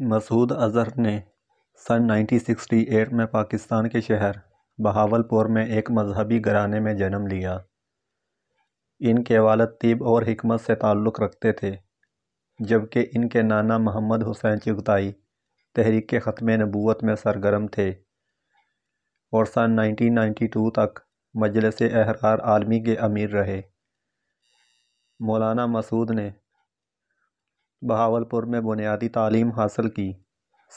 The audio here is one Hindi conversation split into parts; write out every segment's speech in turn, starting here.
मसूद अज़हर ने सन 1968 में पाकिस्तान के शहर बहावलपुर में एक मजहबी घराने में जन्म लिया इनके वालद तिब और हमत से ताल्लुक़ रखते थे जबकि इनके नाना महमद हुसैन चुगताई तहरीक ख़त्म नबूत में सरगर्म थे और सन 1992 तक मजलस एहरार आलमी के अमीर रहे मौलाना मसूद ने बहावलपुर में बुनियादी तालीम हासिल की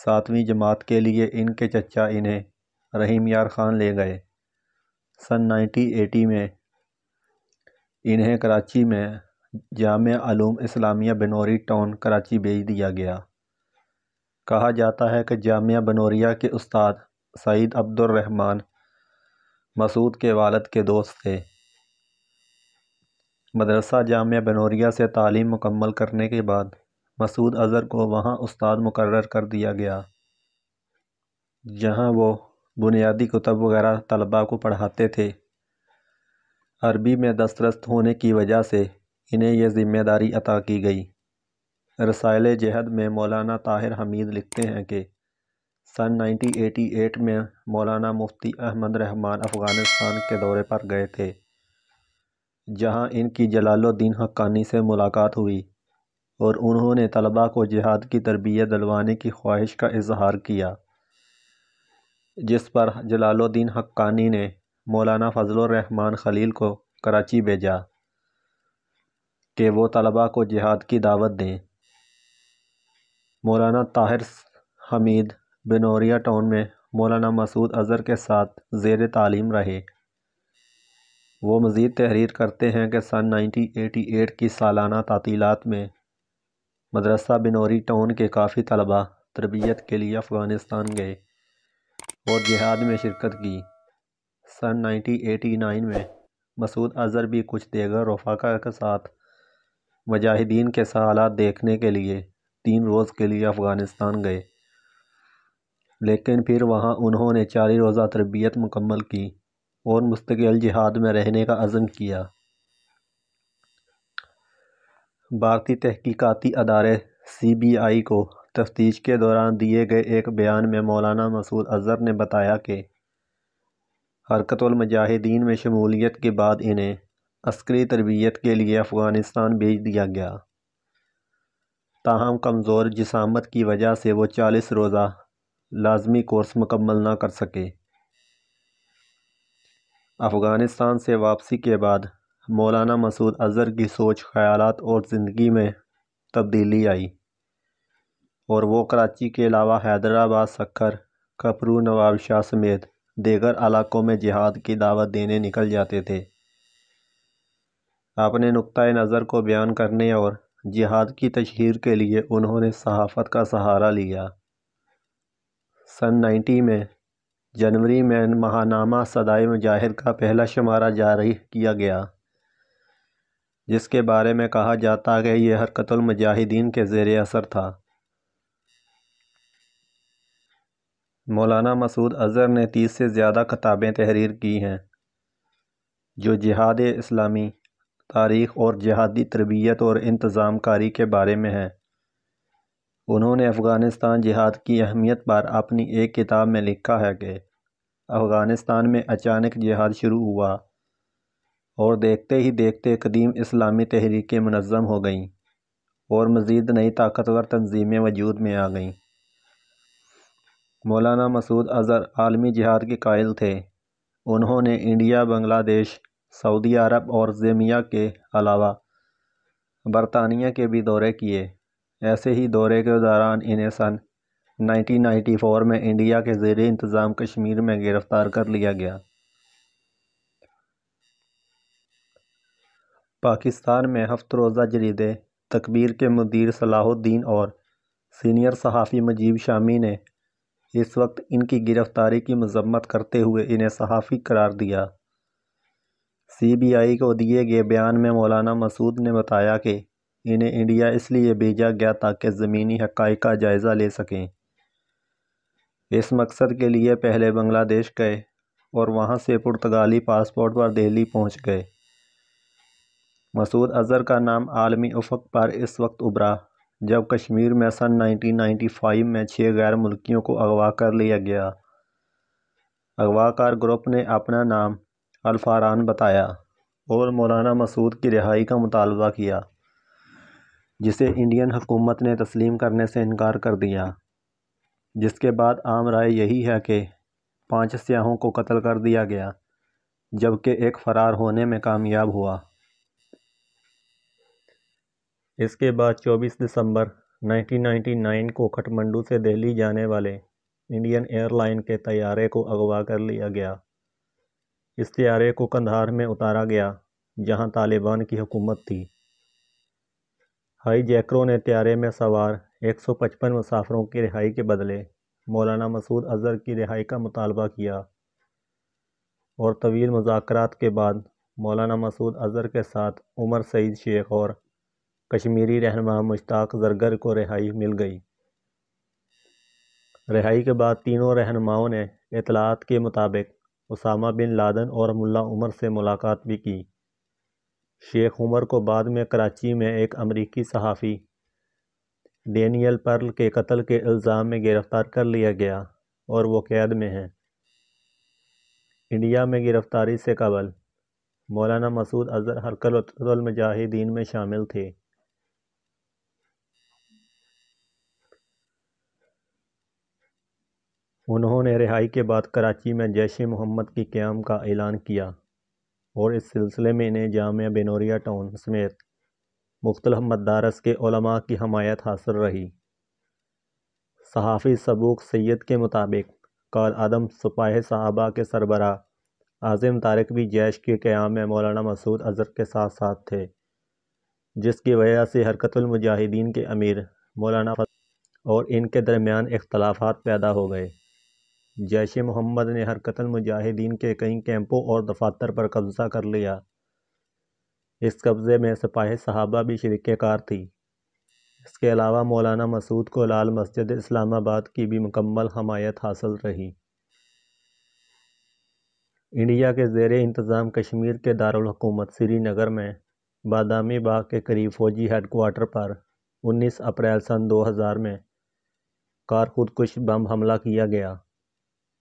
सातवीं जमात के लिए इनके चचा इन्हें रहीम यार ख़ान ले गए सन 1980 में इन्हें कराची में जाम आलूम इस्लामिया बनौरी टाउन कराची भेज दिया गया कहा जाता है कि जामिया बनौरिया के उस्ताद सईद अब्दुलरहमान मसूद के वालद के दोस्त थे मदरसा जामिया बनौरिया से तालीम मुकम्मल करने के बाद मसूद अज़हर को वहाँ उस्ताद मुकर कर दिया गया जहाँ वो बुनियादी कुतब वगैरह तलबा को पढ़ाते थे अरबी में दस्तरस्त होने की वजह से इन्हें यह ज़िम्मेदारी अता की गई रसायल जहद में मौलाना ताहिर हमीद लिखते हैं कि सन 1988 में मौलाना मुफ्ती अहमद रहमान अफ़गानिस्तान के दौरे पर गए थे जहां इनकी जलालुद्दीन हक्कानी से मुलाकात हुई और उन्होंने तलबा को जिहाद की तरबियत दिलवाने की ख्वाहिश का इजहार किया जिस पर जलालुद्दीन हक्कानी ने मौलाना फजलरहमान खलील को कराची भेजा कि वो तलबा को जिहाद की दावत दें मौलाना ताहिर हमीद बिनोरिया टाउन में मौलाना मसूद अज़र के साथ जेर तालीम रहे वो मज़ीद तहरीर करते हैं कि सन 1988 की सालाना तातीलत में मदरसा बिनोरी टाउन के काफ़ी तलबा तरबियत के लिए अफ़गानिस्तान गए और जिहाद में शिरकत की सन 1989 में मसूद अज़हर भी कुछ देगर रफाका के साथ मजाहिदीन के हालात देखने के लिए तीन रोज़ के लिए अफ़गानिस्तान गए लेकिन फिर वहाँ उन्होंने चार रोज़ा तरबियत मुकम्मल की और मुस्तकिल जिहाद में रहने का अज़म किया भारतीय तहक़ीक़ाती अदारे सी बी आई को तफ्तीश के दौरान दिए गए एक बयान में मौलाना मसूद अज़हर ने बताया कि हरकतुलमजाहिदीन में शमूलियत के बाद इन्हें अस्करी तरबियत के लिए अफ़गानिस्तान भेज दिया गया ताहम कमज़ोर जिसामत की वजह से वो चालीस रोज़ा लाजमी कोर्स मुकम्मल ना कर सके अफ़गानिस्तान से वापसी के बाद मौलाना मसूद अज़हर की सोच ख्यालात और ज़िंदगी में तब्दीली आई और वो कराची के अलावा हैदराबाद सक्कर कपरू नवाब शाह समेत देगर इलाकों में जिहाद की दावत देने निकल जाते थे अपने नुक़ नज़र को बयान करने और जिहाद की तशहर के लिए उन्होंने सहाफ़त का सहारा लिया सन नाइन्टी में जनवरी में महानामा सदाए मुजाहिर का पहला शुमारा जारी किया गया जिसके बारे में कहा जाता है कि यह हरकतुलमजाहिदीन के ज़ेर असर था मौलाना मसूद अज़हर ने तीस से ज़्यादा किताबें तहरीर की हैं जो जिहाद इस्लामी तारीख़ और जिहादी तरबियत और इंतज़ाम कारी के बारे में है उन्होंने अफ़गानिस्तान जिहाद की अहमियत पर अपनी एक किताब में लिखा है कि अफ़गानिस्तान में अचानक जिहाद शुरू हुआ और देखते ही देखते कदीम इस्लामी तहरीकें मनज़म हो गईं और मज़ीद नई ताकतवर तनज़ीमें वजूद में आ गईं मौलाना मसूद अज़हर आलमी जिहाद के कायल थे उन्होंने इंडिया बांग्लादेश सऊदी अरब और जेमिया के अलावा बरतानिया के भी दौरे किए ऐसे ही दौरे के दौरान इन्हें सन 1994 में इंडिया के ज़ेर इंतज़ाम कश्मीर में गिरफ़्तार कर लिया गया पाकिस्तान में हफ्त रोज़ा जरीदे तकबीर के मुदीर सलाहुद्दीन और सीनियर सहाफ़ी मजीब शामी ने इस वक्त इनकी गिरफ़्तारी की मजम्मत करते हुए इन्हें सहाफ़ी करार दिया सी बी आई को दिए गए बयान में मौलाना मसूद ने बताया कि इन्हें इंडिया इसलिए भेजा गया ताकि ज़मीनी हक़ का जायज़ा ले सकें इस मकसद के लिए पहले बांग्लादेश गए और वहाँ से पुर्तगाली पासपोर्ट पर दिल्ली पहुँच गए मसूद अज़हर का नाम आलमी उफक पर इस वक्त उभरा जब कश्मीर में सन 1995 में छः गैर मुल्कियों को अगवा कर लिया गया अगवाकार ग्रुप ने अपना नाम अलफारान बताया और मौलाना मसूद की रिहाई का मुतालबा किया जिसे इंडियन हुकूमत ने तस्लीम करने से इनकार कर दिया जिसके बाद आम राय यही है कि पांच सयाहों को कत्ल कर दिया गया जबकि एक फ़रार होने में कामयाब हुआ इसके बाद 24 दिसंबर 1999 को खटमंडू से दिल्ली जाने वाले इंडियन एयरलाइन के तैयारे को अगवा कर लिया गया इस तैयारे को कंधार में उतारा गया जहां तालिबान की हुकूमत थी हाई जैकरों ने त्यारे में सवार 155 मुसाफरों की रिहाई के बदले मौलाना मसूद अजहर की रिहाई का मुतालबा किया और तवील मुजात के बाद मौलाना मसूद अजहर के साथ उमर सईद शेख और कश्मीरी रहनमा मुश्ताक जरगर को रिहाई मिल गई रिहाई के बाद तीनों रहनुमाओं ने इतलात के मुताबिक उसामा बिन लादन और मुल्ला उमर से मुलाकात भी की शेख उमर को बाद में कराची में एक अमरीकी सहाफ़ी डेनियल पर्ल के कत्ल के इल्ज़ाम में गिरफ़्तार कर लिया गया और वो कैद में हैं इंडिया में गिरफ़्तारी से कबल मौलाना मसूद अजहर हरकल मजाहिदीन में शामिल थे उन्होंने रिहाई के बाद कराची में जैश ए मोहम्मद के क़्याम का ऐलान किया और इस सिलसिले में इन्हें जामिया बेनूरिया टाउन समेत मुख्तल मदारस के ओलमा की हमायत हासिल रही सहाफ़ी सबूक सैद के मुताबिक कल आदम सपाह साहबा के सरबरा आज़म तारक भी जैश के क़्याम में मौलाना मसूद अजहर के साथ साथ थे जिसकी वजह से हरकतुलमजाहिदीन के अमीर मौलाना और इनके दरमियान इख्तलाफात पैदा हो गए जैश मोहम्मद ने हरकतल मुजाहिदीन के कई कैंपों और दफातर पर कब्ज़ा कर लिया इस कब्ज़े में सिपाही सहाबा भी शरीकार थी इसके अलावा मौलाना मसूद को लाल मस्जिद इस्लामाबाद की भी मुकम्मल हमायत हासिल रही इंडिया के जेर इंतज़ाम कश्मीर के दारकूमत श्रीनगर में बादामी बाग के करीब फ़ौजी हेडकोार्टर पर 19 अप्रैल सन 2000 में कार खुदकुश बम हमला किया गया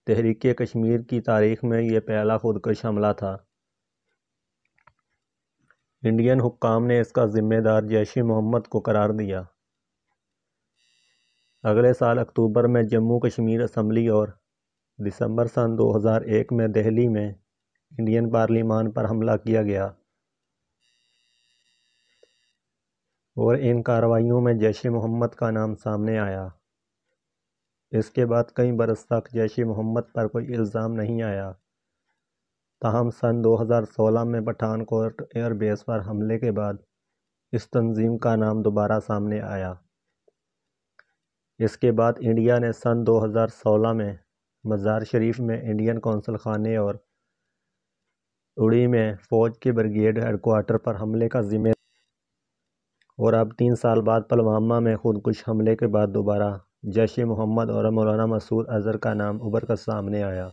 तहरीक कश्मीर की तारीख में यह पहला खुदकश हमला था इंडियन हुकाम ने इसका ज़िम्मेदार जैश मोहम्मद को करार दिया अगले साल अक्टूबर में जम्मू कश्मीर असम्बली और दिसंबर सन 2001 में दिल्ली में इंडियन पार्लियामान पर हमला किया गया और इन कार्रवाइयों में जैश मोहम्मद का नाम सामने आया इसके बाद कई बरस तक जैश मोहम्मद पर कोई इल्ज़ाम नहीं आया तहम सन 2016 में पठानकोट एयरबेस पर हमले के बाद इस तंजीम का नाम दोबारा सामने आया इसके बाद इंडिया ने सन 2016 में मज़ार शरीफ में इंडियन कौंसल खाने और उड़ी में फ़ौज के ब्रिगेड हेडकोार्टर पर हमले का जिम्मे और अब तीन साल बाद पलवामा में खुदकुश हमले के बाद दोबारा जैश मोहम्मद और मौलाना मसूद अज़हर का नाम उभर कर सामने आया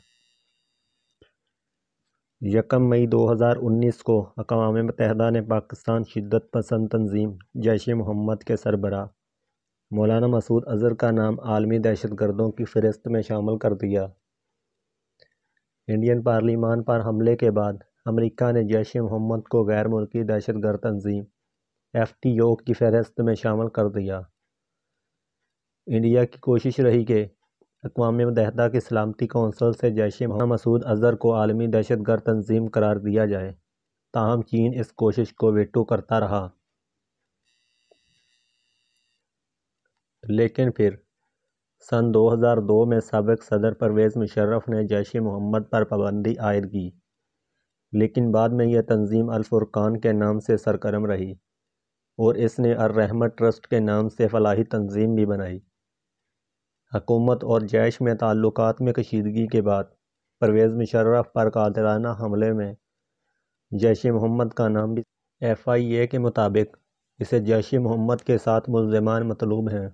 यकम मई 2019 को अकवा मतहदा ने पाकिस्तान शिदत पसंद तंजीम जैश मोहम्मद के सरबरा मौलाना मसूद अज़हर का नाम आलमी दहशत गर्दों की फहरिस्त में शामिल कर दिया इंडियन पार्लीमान पर हमले के बाद अमेरिका ने जैश मोहम्मद को गैर मुल्की दहशत गर्द तंजीम एफ टी ओ की फहरिस्त में शामिल कर दिया इंडिया की कोशिश रही कि अकवा मतहदा के सलामती कौंसल से जैश मसूद अजहर को आलमी दहशत गर्द तंजीम करार दिया जाए ताहम चीन इस कोशिश को वेटो करता रहा लेकिन फिर सन 2002 में सबक सदर परवेज़ मुशर्रफ ने जैश मोहम्मद पर पाबंदी आयद की लेकिन बाद में यह तंजीम अलफुरकान के नाम से सरगरम रही और इसने अर्रहमत ट्रस्ट के नाम से फलाही तंजीम भी बनाई हकूमत और जैश में ताल्लुक में कशीदगी के बाद परवेज़ मुशर्रफ पर कातराना हमले में जैश मोहम्मद का नाम भी एफ़ आई ए के मुताबिक इसे जैश मोहम्मद के साथ मुलजमान मतलूब हैं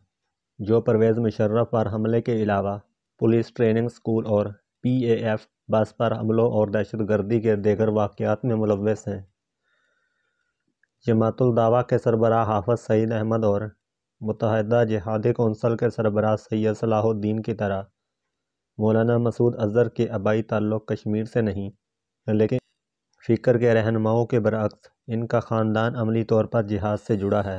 जो परवेज़ मुशर्रफ पर हमले के अलावा पुलिस ट्रेनिंग स्कूल और पी ए एफ बस पर हमलों और दहशत गर्दी के देगर वाक़ात में मुलवस हैं जमातुलदावा के सरबरा हाफज सईद अहमद और मुतहदा जहाद कौंसल के सरबराह सैद सलाहुद्दीन की तरह मौलाना मसूद अजहर के आबाई ताल्लुक़ कश्मीर से नहीं लेकिन फ़िक्र के रहनुमाओं के बरक्स इनका ख़ानदान अमली तौर पर जहाज से जुड़ा है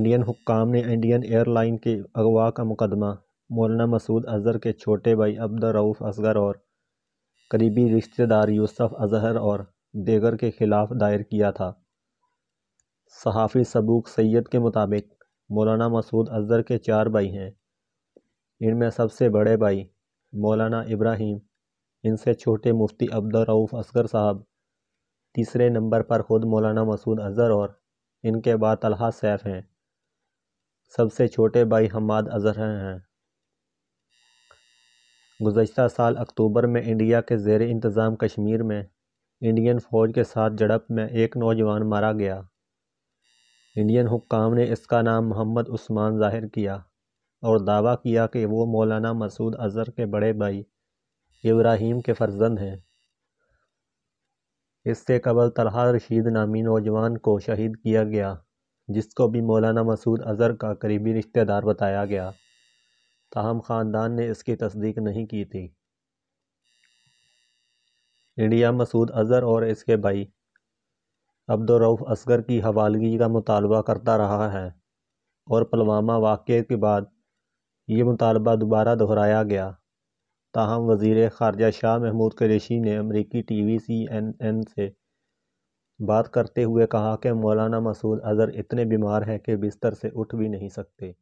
इंडियन हुकाम ने इंडियन एयरलाइन के अगवा का मुकदमा मौलाना मसूद अजहर के छोटे भाई अब्दरऊफ असगर और करीबी रिश्तेदार यूसफ अजहर और देगर के ख़िलाफ़ दायर किया था सहाफ़ी सबूक सैद के मुताबिक मौलाना मसूद अज़हर के चार भाई हैं इनमें सबसे बड़े भाई मौलाना इब्राहिम इनसे छोटे मुफ्ती अब्दुलरऊफ़ असगर साहब तीसरे नंबर पर ख़ुद मौलाना मसूद अज़हर और इनके बाद तलहा सैफ़ हैं सबसे छोटे भाई हमाद अज़हर हैं गुज्त साल अक्टूबर में इंडिया के जेर इंतज़ाम कश्मीर में इंडियन फ़ौज के साथ झड़प में एक नौजवान मारा गया इंडियन हुकाम ने इसका नाम मोहम्मद उस्मान ज़ाहिर किया और दावा किया कि वो मौलाना मसूद अज़हर के बड़े भाई इब्राहीम के फर्जंद हैं इससे कबल तलहा रशीद नामी नौजवान को शहीद किया गया जिसको भी मौलाना मसूद अज़हर का करीबी रिश्तेदार बताया गया ताहम ख़ानदान ने इसकी तस्दीक नहीं की थी इंडिया मसूद अज़हर और इसके भाई अब्दुलरऊफ़ असगर की हवालगी का मुतालबा करता रहा है और पुलवामा वाक़े के बाद ये मुतालबा दोबारा दोहराया गया ताहम वज़ी ख़ारजा शाह महमूद कुरैशी ने अमरीकी T V C N N से बात करते हुए कहा कि मौलाना मसूद अज़हर इतने बीमार हैं कि बिस्तर से उठ भी नहीं सकते